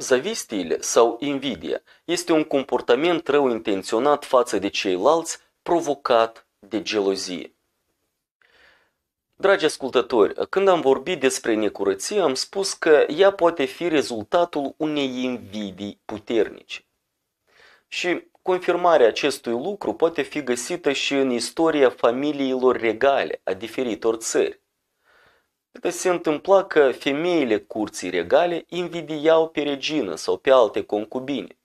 Zavistiile sau invidia este un comportament rău intenționat față de ceilalți provocat de gelozie. Dragi ascultători, când am vorbit despre necurăție, am spus că ea poate fi rezultatul unei invidii puternice. Și confirmarea acestui lucru poate fi găsită și în istoria familiilor regale a diferitor țări. Deci se întâmpla că femeile curții regale invidiau pe regină sau pe alte concubine.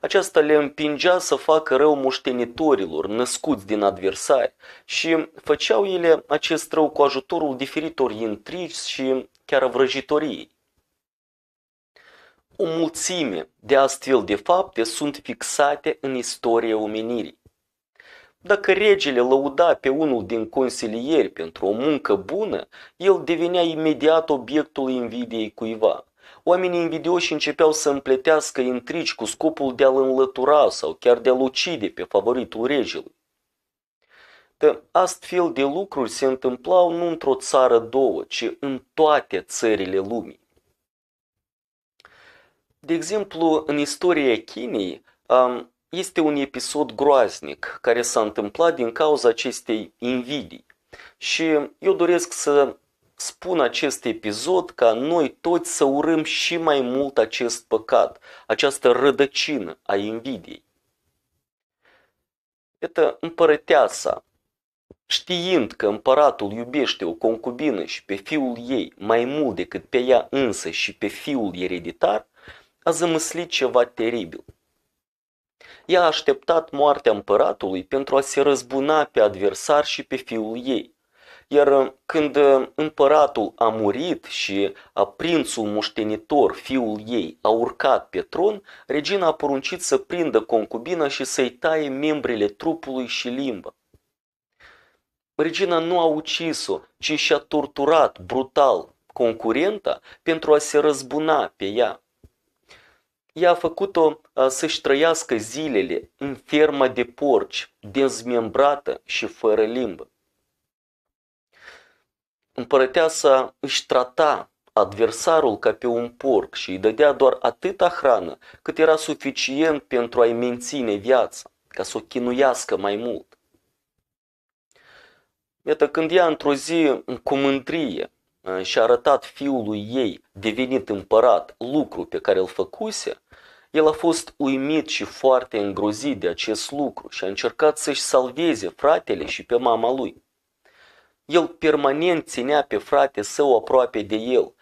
Aceasta le împingea să facă rău moștenitorilor născuți din adversari și făceau ele acest rău cu ajutorul diferitor intrigi și chiar a vrăjitoriei. O mulțime de astfel de fapte sunt fixate în istoria omenirii. Dacă regele lăuda pe unul din consilieri pentru o muncă bună, el devenea imediat obiectul invidiei cuiva. Oamenii invidioși începeau să împletească intrigi cu scopul de a-l înlătura sau chiar de a-l ucide pe favoritul regelui. De astfel de lucruri se întâmplau nu într-o țară două, ci în toate țările lumii. De exemplu, în istoria Chinei, este un episod groaznic care s-a întâmplat din cauza acestei invidii. Și eu doresc să spun acest episod ca noi toți să urâm și mai mult acest păcat, această rădăcină a invidiei. Iată, împărăteasa, știind că împăratul iubește o concubină și pe fiul ei mai mult decât pe ea însă și pe fiul ereditar, a zămâslit ceva teribil – ea a așteptat moartea împăratului pentru a se răzbuna pe adversar și pe fiul ei. Iar uh, când uh, împăratul a murit și a prințul moștenitor, fiul ei, a urcat pe tron, regina a poruncit să prindă concubina și să-i taie membrele trupului și limba. Regina nu a ucis-o, ci și-a torturat brutal concurenta pentru a se răzbuna pe ea i-a făcut-o să-și trăiască zilele în fermă de porci, dezmembrată și fără limbă. Împărăteasa își trata adversarul ca pe un porc și îi dădea doar atâta hrană cât era suficient pentru a-i menține viața, ca să o chinuiască mai mult. Iată, când ea într-o zi în mândrie și-a arătat fiului ei devenit împărat lucru pe care îl făcuse, el a fost uimit și foarte îngrozit de acest lucru și a încercat să-și salveze fratele și pe mama lui. El permanent ținea pe frate său aproape de el.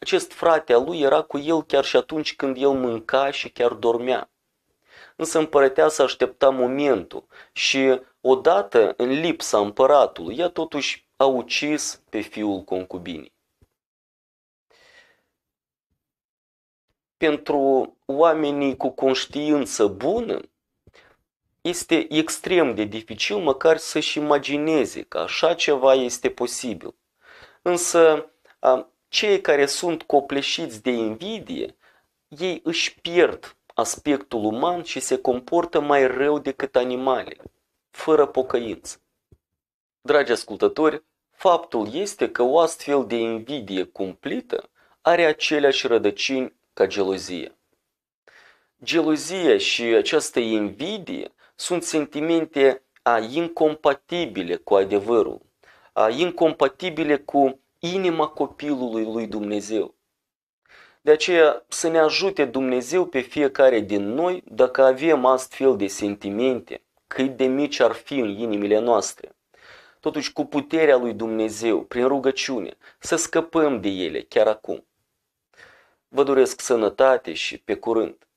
Acest frate al lui era cu el chiar și atunci când el mânca și chiar dormea. Însă să aștepta momentul și odată în lipsa împăratului, ea totuși a ucis pe fiul concubinii. pentru oamenii cu conștiință bună este extrem de dificil măcar să-și imagineze că așa ceva este posibil. Însă cei care sunt copleșiți de invidie, ei își pierd aspectul uman și se comportă mai rău decât animale, fără pocăință. Dragi ascultători, faptul este că o astfel de invidie cumplită are aceleași rădăcini ca gelozie. Gelozia și această invidie sunt sentimente a, incompatibile cu adevărul, a, incompatibile cu inima copilului lui Dumnezeu. De aceea să ne ajute Dumnezeu pe fiecare din noi dacă avem astfel de sentimente, cât de mici ar fi în inimile noastre. Totuși cu puterea lui Dumnezeu, prin rugăciune, să scăpăm de ele chiar acum. Vă doresc sănătate și pe curând!